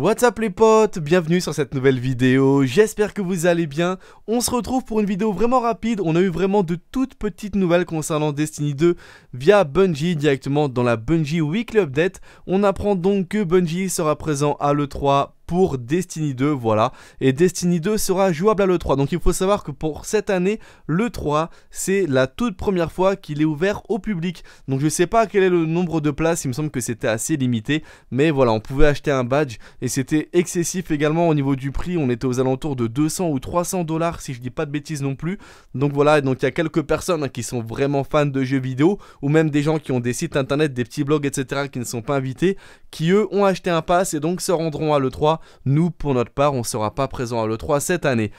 What's up les potes, bienvenue sur cette nouvelle vidéo, j'espère que vous allez bien, on se retrouve pour une vidéo vraiment rapide, on a eu vraiment de toutes petites nouvelles concernant Destiny 2 via Bungie directement dans la Bungie Weekly Update, on apprend donc que Bungie sera présent à l'E3 pour Destiny 2, voilà. Et Destiny 2 sera jouable à l'E3. Donc il faut savoir que pour cette année, l'E3, c'est la toute première fois qu'il est ouvert au public. Donc je ne sais pas quel est le nombre de places, il me semble que c'était assez limité. Mais voilà, on pouvait acheter un badge et c'était excessif également au niveau du prix. On était aux alentours de 200 ou 300 dollars si je dis pas de bêtises non plus. Donc voilà, donc il y a quelques personnes qui sont vraiment fans de jeux vidéo ou même des gens qui ont des sites internet, des petits blogs, etc. qui ne sont pas invités, qui eux ont acheté un pass et donc se rendront à l'E3 nous, pour notre part, on ne sera pas présent à l'E3 cette année.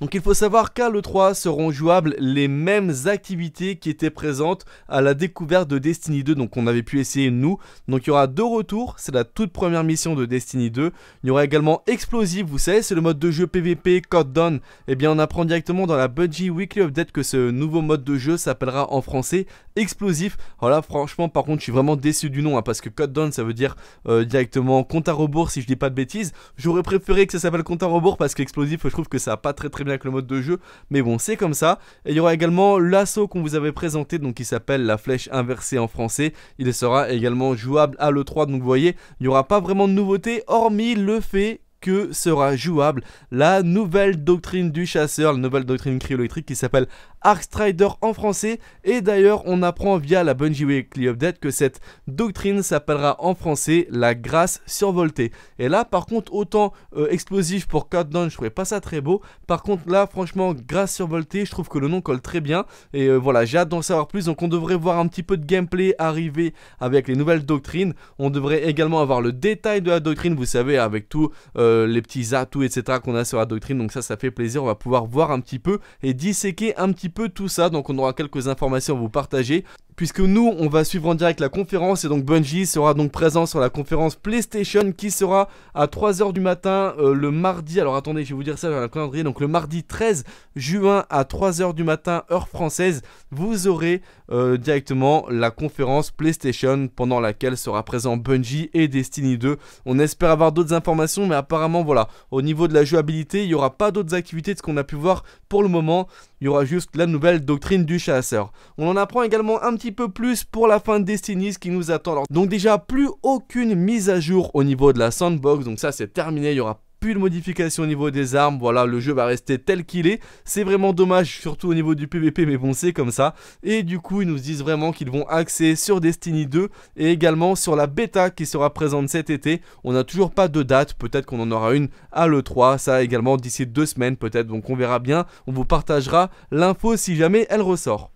Donc il faut savoir qu'à l'E3 seront jouables les mêmes activités qui étaient présentes à la découverte de Destiny 2, donc on avait pu essayer nous. Donc il y aura deux retours, c'est la toute première mission de Destiny 2. Il y aura également Explosive, vous savez, c'est le mode de jeu PVP, Code Down. Eh bien on apprend directement dans la Budgie Weekly Update que ce nouveau mode de jeu s'appellera en français Explosif. Voilà, franchement, par contre, je suis vraiment déçu du nom, hein, parce que Code Down, ça veut dire euh, directement compte à rebours, si je dis pas de bêtises. J'aurais préféré que ça s'appelle compte à rebours, parce qu'Explosif, je trouve que ça a pas très très bien avec le mode de jeu, mais bon, c'est comme ça. Et il y aura également l'assaut qu'on vous avait présenté, donc qui s'appelle la flèche inversée en français. Il sera également jouable à l'E3, donc vous voyez, il n'y aura pas vraiment de nouveauté, hormis le fait que sera jouable la nouvelle doctrine du chasseur, la nouvelle doctrine cryoélectrique qui s'appelle Arc Strider en français. Et d'ailleurs, on apprend via la Bungie Weekly Update que cette doctrine s'appellera en français la grâce survoltée. Et là, par contre, autant euh, explosif pour Countdown, je trouvais pas ça très beau. Par contre, là, franchement, grâce survoltée, je trouve que le nom colle très bien. Et euh, voilà, j'ai hâte d'en savoir plus. Donc, on devrait voir un petit peu de gameplay arriver avec les nouvelles doctrines. On devrait également avoir le détail de la doctrine, vous savez, avec tout. Euh, euh, les petits atouts, etc. qu'on a sur la doctrine. Donc ça, ça fait plaisir. On va pouvoir voir un petit peu et disséquer un petit peu tout ça. Donc on aura quelques informations à vous partager. Puisque nous, on va suivre en direct la conférence et donc Bungie sera donc présent sur la conférence PlayStation qui sera à 3h du matin euh, le mardi. Alors attendez, je vais vous dire ça dans le calendrier. Donc le mardi 13 juin à 3h du matin, heure française, vous aurez euh, directement la conférence PlayStation pendant laquelle sera présent Bungie et Destiny 2. On espère avoir d'autres informations, mais à part voilà, au niveau de la jouabilité, il n'y aura pas d'autres activités de ce qu'on a pu voir pour le moment. Il y aura juste la nouvelle doctrine du chasseur. On en apprend également un petit peu plus pour la fin de Destiny, ce qui nous attend. donc déjà, plus aucune mise à jour au niveau de la sandbox. Donc ça, c'est terminé. Il n'y aura plus de modification au niveau des armes, voilà le jeu va rester tel qu'il est, c'est vraiment dommage surtout au niveau du PVP mais bon c'est comme ça, et du coup ils nous disent vraiment qu'ils vont axer sur Destiny 2 et également sur la bêta qui sera présente cet été, on n'a toujours pas de date, peut-être qu'on en aura une à l'E3, ça également d'ici deux semaines peut-être, donc on verra bien, on vous partagera l'info si jamais elle ressort.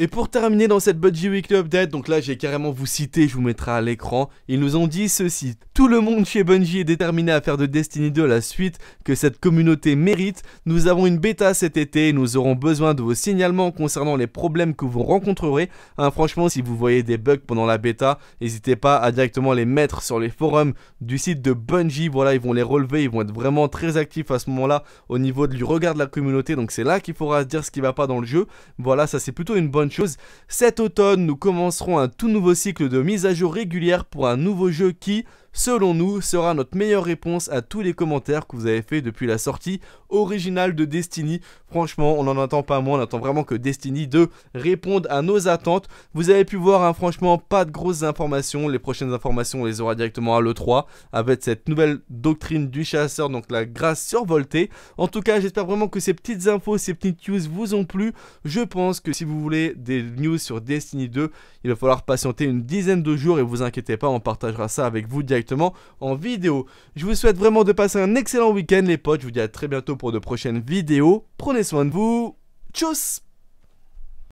Et pour terminer dans cette Bungie Weekly Update, donc là j'ai carrément vous cité, je vous mettrai à l'écran, ils nous ont dit ceci, tout le monde chez Bungie est déterminé à faire de Destiny 2 la suite que cette communauté mérite, nous avons une bêta cet été nous aurons besoin de vos signalements concernant les problèmes que vous rencontrerez, hein, franchement si vous voyez des bugs pendant la bêta, n'hésitez pas à directement les mettre sur les forums du site de Bungie, voilà ils vont les relever, ils vont être vraiment très actifs à ce moment là au niveau du regard de la communauté, donc c'est là qu'il faudra dire ce qui va pas dans le jeu, voilà ça c'est plutôt une bonne chose. Cet automne, nous commencerons un tout nouveau cycle de mise à jour régulière pour un nouveau jeu qui, selon nous, sera notre meilleure réponse à tous les commentaires que vous avez fait depuis la sortie originale de Destiny. Franchement, on n'en attend pas moins, on attend vraiment que Destiny 2 réponde à nos attentes. Vous avez pu voir, hein, franchement, pas de grosses informations. Les prochaines informations, on les aura directement à l'E3 avec cette nouvelle doctrine du chasseur, donc la grâce survoltée. En tout cas, j'espère vraiment que ces petites infos, ces petites news vous ont plu. Je pense que si vous voulez des news sur Destiny 2, il va falloir patienter une dizaine de jours et vous inquiétez pas, on partagera ça avec vous directement en vidéo. Je vous souhaite vraiment de passer un excellent week-end les potes, je vous dis à très bientôt pour de prochaines vidéos, prenez soin de vous, tchuss